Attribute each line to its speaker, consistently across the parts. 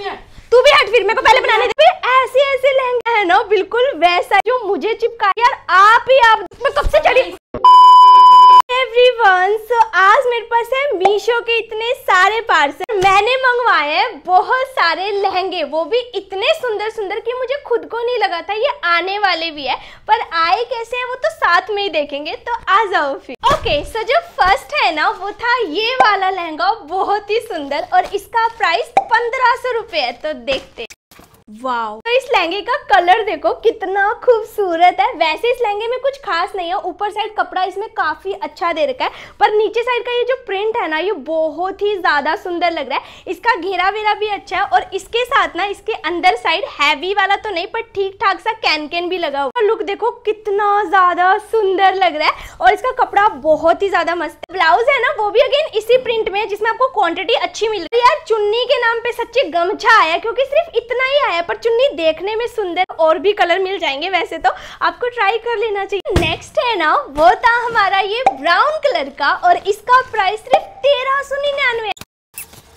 Speaker 1: तू भी हट फिर मेरे को पहले बनाने दे ऐसे ऐसे लहंगा है ना बिल्कुल वैसा जो मुझे चिपका यार आप ही आप मैं कब से चली एवरीवन सो so, आज मेरे पास है मीशो के इतने सारे पार्सल मैंने मंगवाए हैं बहुत सारे लहंगे वो भी इतने सुंदर सुंदर कि मुझे खुद को नहीं लगा था ये आने वाले भी है पर आए कैसे हैं वो तो साथ में ही देखेंगे तो आ जाओ फिर ओके सो जो फर्स्ट है ना वो था ये वाला लहंगा बहुत ही सुंदर और इसका प्राइस पंद्रह सौ रुपए है तो देखते वाओ तो इस लहंगे का कलर देखो कितना खूबसूरत है वैसे इस लहंगे में कुछ खास नहीं है ऊपर साइड कपड़ा इसमें काफी अच्छा दे रखा है पर नीचे साइड का ये जो प्रिंट है ना ये बहुत ही ज्यादा सुंदर लग रहा है इसका घेरा वेरा भी अच्छा है और इसके साथ ना इसके अंदर साइड हैवी वाला तो नहीं पर ठीक ठाक सा कैन कैन भी लगा हुआ लुक देखो कितना ज्यादा सुंदर लग रहा है और इसका कपड़ा बहुत ही ज्यादा मस्त है ब्लाउज है ना वो भी अगेन इसी प्रिंट में जिसमें आपको क्वान्टिटी अच्छी मिल रही है यार चुन्नी के नाम पे सच्ची गमछा आया क्योंकि सिर्फ इतना ही आया है पर चुन्नी देखने में सुंदर और भी कलर मिल जाएंगे वैसे तो आपको ट्राई कर लेना चाहिए नेक्स्ट है ना वो था हमारा ये ब्राउन कलर का और इसका प्राइस सिर्फ तेरह सौ निन्यानवे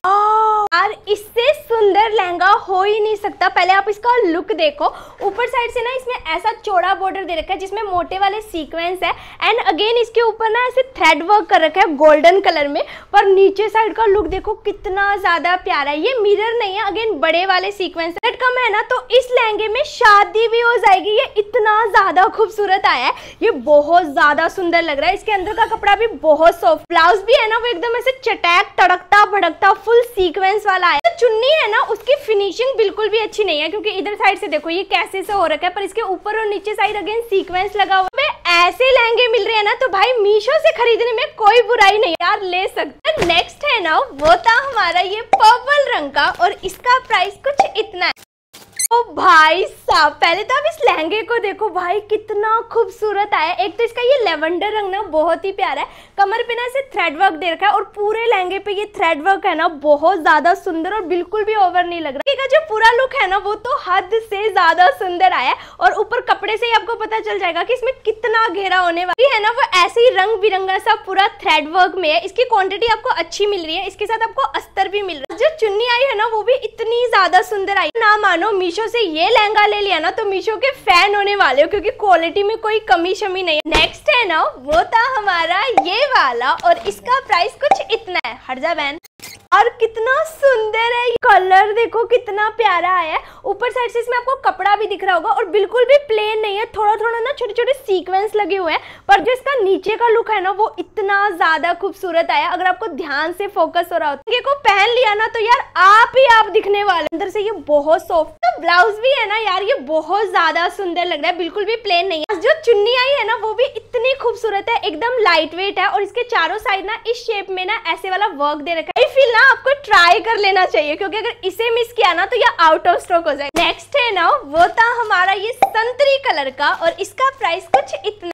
Speaker 1: Oh! यार इससे सुंदर लहंगा हो ही नहीं सकता पहले आप इसका लुक देखो ऊपर साइड से ना इसमें ऐसा चौड़ा बॉर्डर दे रखा है जिसमें मोटे वाले सीक्वेंस है एंड अगेन इसके ऊपर ना ऐसे थ्रेड वर्क कर रखा है गोल्डन कलर में पर नीचे साइड का लुक देखो कितना ज़्यादा प्यारा है ये मिरर नहीं है अगेन बड़े वाले सीक्वेंस रेट कम है ना तो इस लहंगे में शादी भी हो जाएगी ये इतना ज़्यादा खूबसूरत आया है ये बहुत ज़्यादा सुंदर लग रहा है इसके अंदर का कपड़ा भी बहुत सॉफ्ट ब्लाउज भी है ना वो एकदम ऐसे चटैक तड़कता भड़कता फुल सीक्वेंस वाला है तो चुन्नी है ना उसकी फिनिशिंग बिल्कुल भी अच्छी नहीं है क्योंकि इधर साइड से देखो ये कैसे से हो रखा है पर इसके ऊपर और नीचे साइड अगेन सीक्वेंस लगा हुआ ऐसे लहंगे मिल रहे हैं ना तो भाई मीशो से खरीदने में कोई बुराई नहीं यार ले सकते नेक्स्ट है ना वो था हमारा ये पर्पल रंग का और इसका प्राइस कुछ इतना है ओ भाई साहब पहले तो आप इस लहंगे को देखो भाई कितना खूबसूरत आया एक तो इसका ये लेवेंडर रंग ना बहुत ही प्यारा है कमर पे ना इसे थ्रेड वर्क दे रखा है और पूरे लहंगे पे ये थ्रेड वर्क है ना बहुत ज्यादा सुंदर और बिल्कुल भी ओवर नहीं लग रहा है जो पूरा लुक है ना वो तो हद से ज्यादा सुंदर आया है और ऊपर कपड़े से ही आपको पता चल जाएगा कि इसमें कितना घेरा होने वाली है ना वो ऐसे ही रंग बिरंगा सा पूरा थ्रेड वर्क में है इसकी क्वान्टिटी आपको अच्छी मिल रही है इसके साथ आपको अस्तर भी मिल रहा है जो चुन्नी आई है ना वो भी इतनी ज्यादा सुंदर आई ना मानो मीशो मीशो से ये लहंगा ले लिया ना तो मीशो के फैन होने वाले हो क्योंकि क्वालिटी में कोई कमी शमी नहीं है नेक्स्ट है ना वो था हमारा ये वाला और इसका प्राइस कुछ इतना है हर्जा बहन और कितना सुंदर है कलर देखो कितना प्यारा आया है ऊपर साइड से इसमें आपको कपड़ा भी दिख रहा होगा और बिल्कुल भी प्लेन नहीं है थोड़ा थोड़ा ना छोटे छोटे सीक्वेंस लगे हुए हैं पर जो इसका नीचे का लुक है ना वो इतना ज्यादा खूबसूरत आया अगर आपको ध्यान से फोकस हो रहा हो है को तो पहन लिया ना तो यार आप ही आप दिखने वाले अंदर से ये बहुत सॉफ्ट तो ब्लाउज भी है ना यार ये बहुत ज्यादा सुंदर लग रहा है बिल्कुल भी प्लेन नहीं है जो चुन्नी आई है ना वो भी इतनी खूबसूरत है एकदम लाइट वेट है और इसके चारों साइड ना इस शेप में ना ऐसे वाला वर्क दे रखा है स्किल ना आपको ट्राई कर लेना चाहिए क्योंकि अगर इसे मिस किया ना तो ये आउट ऑफ स्टॉक हो जाए नेक्स्ट है ना वो था हमारा ये संतरी कलर का और इसका प्राइस कुछ इतना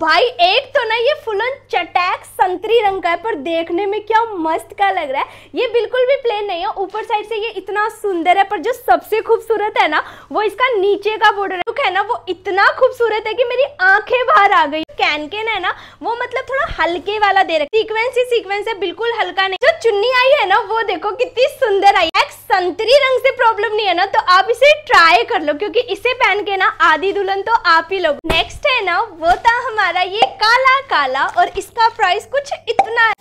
Speaker 1: भाई एक तो ना ये फुल चटैक संतरी रंग का है पर देखने में क्या मस्त का लग रहा है ये बिल्कुल भी प्लेन नहीं है ऊपर साइड से ये इतना सुंदर है पर जो सबसे खूबसूरत है ना वो इसका नीचे का बॉर्डर है ना वो इतना खूबसूरत है कि मेरी आंखें बाहर आ गई कैनकेन है ना वो मतलब थोड़ा हल्के वाला दे रखा सीक्वेंस ही सीक्वेंस है बिल्कुल हल्का नहीं जो चुन्नी आई है ना वो देखो कितनी सुंदर आई है संतरी रंग से प्रॉब्लम नहीं है ना तो आप इसे ट्राई कर लो क्योंकि इसे पहन के ना आधी दुल्हन तो आप ही लोग नेक्स्ट है ना वो था हमारा ये काला काला और इसका प्राइस कुछ इतना है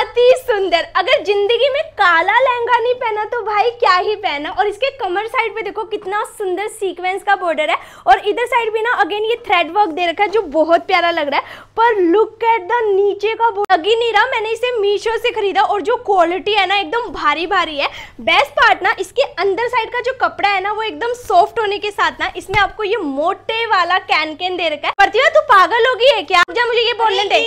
Speaker 1: अति सुंदर अगर जिंदगी में काला लहंगा नहीं पहना तो भाई क्या ही पहना और इसके कमर साइड पे देखो कितना सुंदर सीक्वेंस का बॉर्डर है और इधर साइड भी ना अगेन ये थ्रेड वर्क दे रखा है जो बहुत प्यारा लग रहा है पर लुक एट द नीचे का लग लगी नहीं रहा मैंने इसे मीशो से खरीदा और जो क्वालिटी है ना एकदम भारी भारी है बेस्ट पार्ट ना इसके अंदर साइड का जो कपड़ा है ना वो एकदम सॉफ्ट होने के साथ ना इसमें आपको ये मोटे वाला कैन कैन दे रखा है प्रतिभा तू पागल होगी है क्या मुझे ये बोलने दे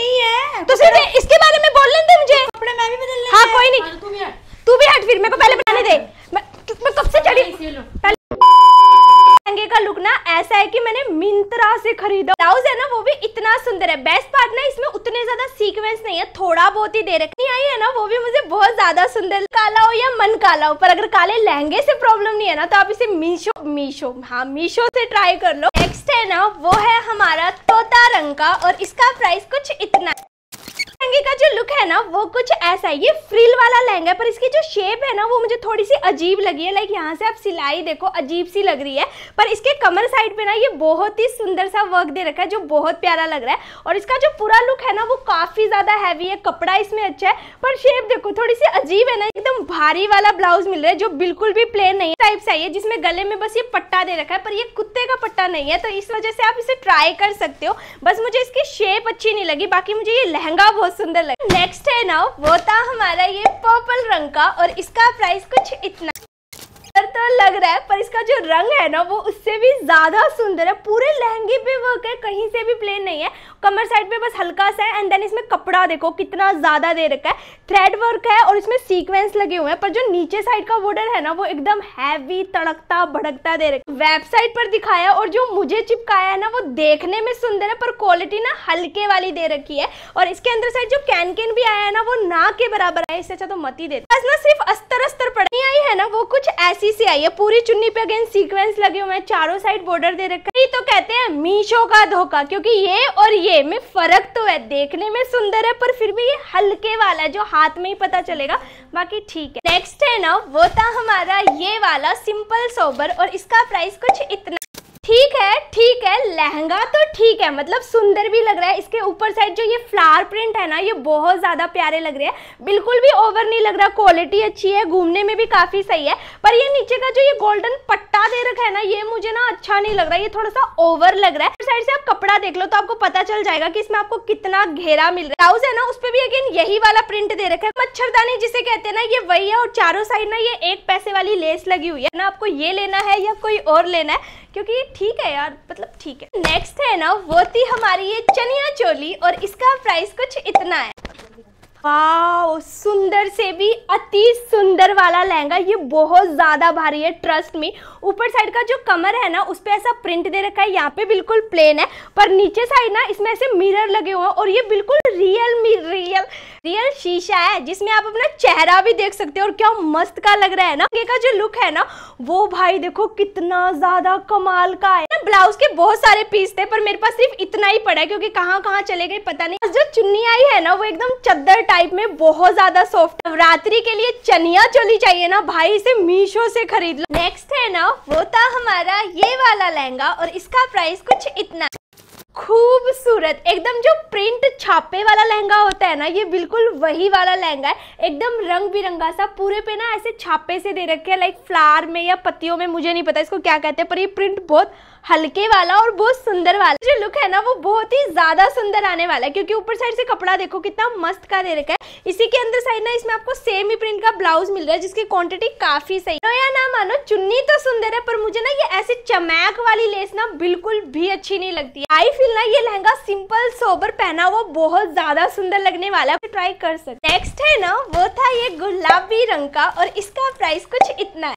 Speaker 1: तो सिर्फ इसके बारे में बोलने दे मुझे से कपड़े मैं भी बदल हां कोई नहीं हाँ, तू भी हट तू भी हट फिर मेरे को पहले बनाने दे मैं, मैं कब से चली पहले लहंगे का लुक ना ऐसा है कि मैंने मिंत्रा से खरीदा ब्लाउज है ना वो भी इतना सुंदर है बेस्ट पार्ट ना इसमें उतने ज्यादा सीक्वेंस नहीं है थोड़ा बहुत ही दे रखनी आई है ना वो भी मुझे बहुत ज्यादा सुंदर काला हो या मन काला हो पर अगर काले लहंगे से प्रॉब्लम नहीं है ना तो आप इसे मीशो मीशो हाँ मीशो से ट्राई कर लो नेक्स्ट है ना वो है हमारा तोता रंग का और इसका प्राइस कुछ इतना लहंगे का जो लुक है ना वो कुछ ऐसा है ये फ्रिल वाला लहंगा है पर इसकी जो शेप है ना वो मुझे थोड़ी सी अजीब लगी है लाइक यहाँ से आप सिलाई देखो अजीब सी लग रही है पर इसके कमर साइड पे ना ये बहुत ही सुंदर सा वर्क दे रखा है जो बहुत प्यारा लग रहा है और इसका जो पूरा लुक है ना वो काफ़ी ज़्यादा हैवी है कपड़ा इसमें अच्छा है पर शेप देखो थोड़ी सी अजीब है ना एकदम भारी वाला ब्लाउज मिल रहा है जो बिल्कुल भी प्लेन नहीं टाइप से है जिसमें गले में बस ये पट्टा दे रखा है पर ये कुत्ते का पट्टा नहीं है तो इस वजह से आप इसे ट्राई कर सकते हो बस मुझे इसकी शेप अच्छी नहीं लगी बाकी मुझे ये लहंगा बहुत सुंदर लगे नेक्स्ट है ना वो था हमारा ये पर्पल रंग का और इसका प्राइस कुछ इतना सुंदर तो लग रहा है पर इसका जो रंग है ना वो उससे भी ज़्यादा सुंदर है पूरे लहंगे पे वर्क है कहीं से भी प्लेन नहीं है कमर साइड पे बस हल्का सा है एंड देन इसमें कपड़ा देखो कितना ज़्यादा दे रखा है थ्रेड वर्क है और इसमें सीक्वेंस लगे हुए हैं पर जो नीचे साइड का बॉर्डर है ना वो एकदम हैवी तड़कता भड़कता दे रखा वेबसाइट पर दिखाया और जो मुझे चिपकाया है ना वो देखने में सुंदर है पर क्वालिटी ना हल्के वाली दे रखी है और इसके अंदर साइड जो कैन कैन भी आया है ना वो ना के बराबर है इससे अच्छा तो मत ही देते ना सिर्फ अस्तर अस्तर पड़ी आई है ना वो कुछ ऐसी ऐसी सी आई है पूरी चुन्नी पे अगेन सीक्वेंस लगे हुए हैं चारों साइड बॉर्डर दे रखा है तो कहते हैं मीशो का धोखा क्योंकि ये और ये में फर्क तो है देखने में सुंदर है पर फिर भी ये हल्के वाला है जो हाथ में ही पता चलेगा बाकी ठीक है नेक्स्ट है ना वो था हमारा ये वाला सिंपल सोबर और इसका प्राइस कुछ इतना ठीक है ठीक है लहंगा तो ठीक है मतलब सुंदर भी लग रहा है इसके ऊपर साइड जो ये फ्लावर प्रिंट है ना ये बहुत ज़्यादा प्यारे लग रहे हैं बिल्कुल भी ओवर नहीं लग रहा क्वालिटी अच्छी है घूमने में भी काफ़ी सही है पर ये नीचे का जो ये गोल्डन पट्टा दे रखा है ना ये मुझे ना अच्छा नहीं लग रहा ये थोड़ा सा ओवर लग रहा है साइड से आप कपड़ा देख लो तो आपको पता चल जाएगा कि इसमें आपको कितना घेरा मिल रहा है ब्लाउज है ना उस पर भी अगेन यही वाला प्रिंट दे रखा है मच्छरदानी जिसे कहते हैं ना ये वही है और चारों साइड ना ये एक पैसे वाली लेस लगी हुई है ना आपको ये लेना है या कोई और लेना है क्योंकि ठीक है यार मतलब ठीक है नेक्स्ट है ना वो थी हमारी ये चनिया चोली और इसका प्राइस कुछ इतना है वाह सुंदर से भी अति सुंदर वाला लहंगा ये बहुत ज़्यादा भारी है ट्रस्ट में ऊपर साइड का जो कमर है ना उस पर ऐसा प्रिंट दे रखा है यहाँ पे बिल्कुल प्लेन है पर नीचे साइड ना इसमें ऐसे मिरर लगे हुए हैं और ये बिल्कुल रियल रियल रियल शीशा है जिसमें आप अपना चेहरा भी देख सकते हैं और क्या मस्त का लग रहा है ना ये का जो लुक है ना वो भाई देखो कितना ज़्यादा कमाल का है ब्लाउज के बहुत सारे पीस थे पर मेरे पास सिर्फ इतना ही पड़ा है क्योंकि कहाँ कहाँ चले गए पता नहीं जो चुन्नी आई है ना वो एकदम चद्दर टाइप में बहुत ज्यादा सॉफ्ट रात्रि के लिए चनिया चोली चाहिए ना भाई इसे मीशो से खरीद लो नेक्स्ट है ना वो था हमारा ये वाला लहंगा और इसका प्राइस कुछ इतना खूबसूरत एकदम जो प्रिंट छापे वाला लहंगा होता है ना ये बिल्कुल वही वाला लहंगा है एकदम रंग बिरंगा सा पूरे पे ना ऐसे छापे से दे रखे हैं लाइक फ्लावर में या पत्तियों में मुझे नहीं पता इसको क्या कहते हैं पर ये प्रिंट बहुत हल्के वाला और बहुत सुंदर वाला जो लुक है ना वो बहुत ही ज्यादा सुंदर आने वाला है क्योंकि ऊपर साइड से कपड़ा देखो कितना मस्त का दे रखा है इसी के अंदर साइड ना इसमें आपको सेम ही प्रिंट का ब्लाउज मिल रहा है जिसकी क्वांटिटी काफी सही है या ना मानो चुन्नी तो सुंदर है पर मुझे ना ये ऐसे चमैक वाली लेस ना बिल्कुल भी अच्छी नहीं लगती आई लेकिन ना ये लहंगा सिंपल सोबर पहना हुआ बहुत ज्यादा सुंदर लगने वाला है ट्राई कर सकते नेक्स्ट है ना वो था ये गुलाबी रंग का और इसका प्राइस कुछ इतना है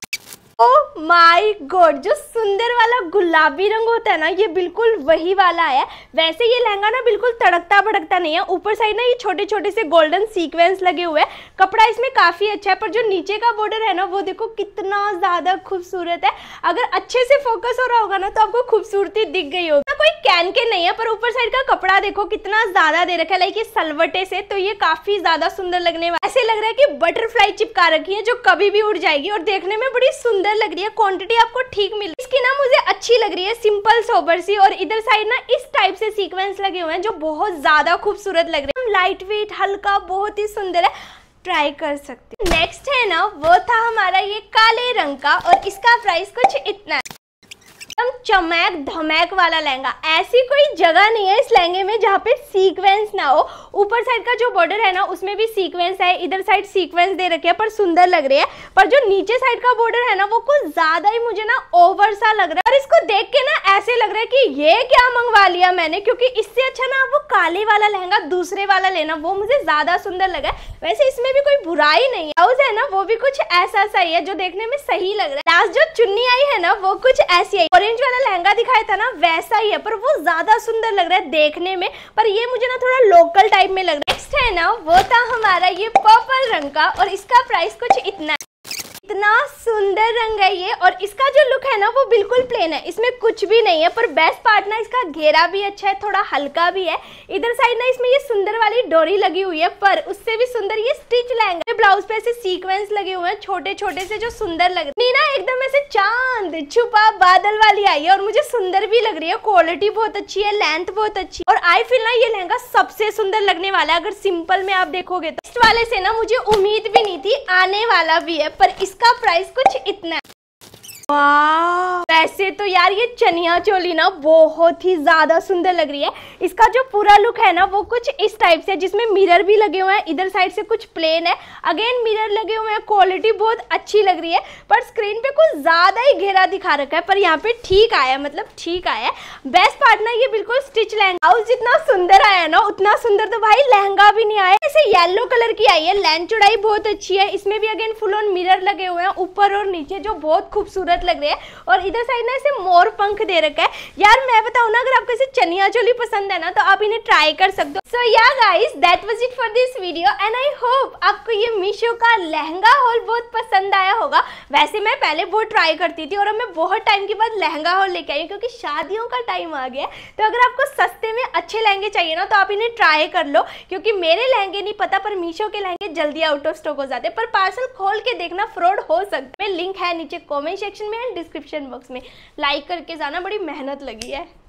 Speaker 1: ओ माय गॉड जो सुंदर वाला गुलाबी रंग होता है ना ये बिल्कुल वही वाला है वैसे ये लहंगा ना बिल्कुल तड़कता भड़कता नहीं है ऊपर साइड ना ये छोटे छोटे से गोल्डन सीक्वेंस लगे हुए हैं कपड़ा इसमें काफ़ी अच्छा है पर जो नीचे का बॉर्डर है ना वो देखो कितना ज़्यादा खूबसूरत है अगर अच्छे से फोकस हो रहा होगा ना तो आपको खूबसूरती दिख गई होगी कोई कैन के नहीं है पर ऊपर साइड का कपड़ा देखो कितना ज्यादा दे रखा है लाइक ये सलवटे से तो ये काफी ज्यादा सुंदर लगने वाला ऐसे लग रहा है कि बटरफ्लाई चिपका रखी है जो कभी भी उड़ जाएगी और देखने में बड़ी सुंदर लग रही है क्वांटिटी आपको ठीक मिल इसकी ना मुझे अच्छी लग रही है सिंपल सोबर सी और इधर साइड ना इस टाइप से सीक्वेंस लगे हुए हैं जो बहुत ज्यादा खूबसूरत लग रहे हैं लाइट वेट हल्का बहुत ही सुंदर है ट्राई कर सकते नेक्स्ट है ना वो था हमारा ये काले रंग का और इसका प्राइस कुछ इतना एकदम चमैक धमैक वाला लहंगा ऐसी कोई जगह नहीं है इस लहंगे में जहाँ पे सीक्वेंस ना हो ऊपर साइड का जो बॉर्डर है ना उसमें भी सीक्वेंस है इधर साइड सीक्वेंस दे रखे हैं पर सुंदर लग रही है पर जो नीचे साइड का बॉर्डर है ना वो कुछ ज्यादा ही मुझे ना ओवर सा लग रहा है और इसको देख के ना ऐसे लग रहा है कि ये क्या मंगवा लिया मैंने क्योंकि इससे अच्छा ना वो काले वाला लहंगा दूसरे वाला लेना वो मुझे ज्यादा सुंदर लगा वैसे इसमें भी कोई बुराई नहीं है ब्लाउज है ना वो भी कुछ ऐसा सही है जो देखने में सही लग रहा है लास्ट जो चुन्नी आई है ना वो कुछ ऐसी आई और ऑरेंज वाला लहंगा दिखाया था ना वैसा ही है पर वो ज़्यादा सुंदर लग रहा है देखने में पर ये मुझे ना थोड़ा लोकल टाइप में लग रहा है नेक्स्ट है ना वो था हमारा ये पर्पल रंग का और इसका प्राइस कुछ इतना इतना सुंदर रंग है ये और इसका जो लुक है ना वो बिल्कुल प्लेन है इसमें कुछ भी नहीं है पर बेस्ट पार्ट ना इसका घेरा भी अच्छा है थोड़ा हल्का भी है इधर साइड ना इसमें ये सुंदर वाली डोरी लगी हुई है पर उससे भी सुंदर ये स्टिच लहंगा ब्लाउज पे ऐसे सीक्वेंस लगे हुए हैं छोटे छोटे से जो सुंदर लग रही ना एकदम ऐसे चांद छुपा बादल वाली आई है और मुझे सुंदर भी लग रही है क्वालिटी बहुत अच्छी है लेंथ बहुत अच्छी और आई फील ना ये लहंगा सबसे सुंदर लगने वाला है अगर सिंपल में आप देखोगे तो इस वाले से ना मुझे उम्मीद भी नहीं थी आने वाला भी है पर इस इसका प्राइस कुछ इतना वैसे तो यार ये चनिया चोली ना बहुत ही ज़्यादा सुंदर लग रही है इसका जो पूरा लुक है ना वो कुछ इस टाइप से जिसमें मिरर भी लगे हुए हैं इधर साइड से कुछ प्लेन है अगेन मिरर लगे हुए हैं क्वालिटी बहुत अच्छी लग रही है पर स्क्रीन पे कुछ ज़्यादा ही घेरा दिखा रखा है पर यहाँ पे ठीक आया मतलब ठीक आया बेस्ट पार्ट ना ये बिल्कुल स्टिच लहंगा जितना सुंदर आया ना उतना सुंदर तो भाई लहंगा भी नहीं आया येलो कलर की आई है लैंड चौड़ाई बहुत अच्छी है इसमें भी अगेन फुल ऑन मिरर लगे हुए हैं ऊपर और नीचे जो बहुत खूबसूरत लग रहे हैं और इधर साइड ना इसे मोर पंख दे रखा है यार मैं बताऊँ ना अगर आपको इसे चनिया चोली पसंद है ना तो आप इन्हें ट्राई कर सकते हो so yeah guys that was it for this video and I hope आपको ये मीशो का लहंगा हॉल बहुत पसंद आया होगा वैसे मैं पहले बहुत ट्राई करती थी और अब मैं बहुत टाइम के बाद लहंगा हॉल लेके आई क्योंकि शादियों का टाइम आ गया है तो अगर आपको सस्ते में अच्छे लहंगे चाहिए ना तो आप इन्हें ट्राई कर लो क्योंकि मेरे लहंगे नहीं पता पर मीशो के लहंगे जल्दी आउट ऑफ स्टॉक हो जाते पर पार्सल खोल के देखना फ्रॉड हो सकता है लिंक है नीचे कॉमेंट सेक्शन में एंड डिस्क्रिप्शन बॉक्स में लाइक करके जाना बड़ी मेहनत लगी है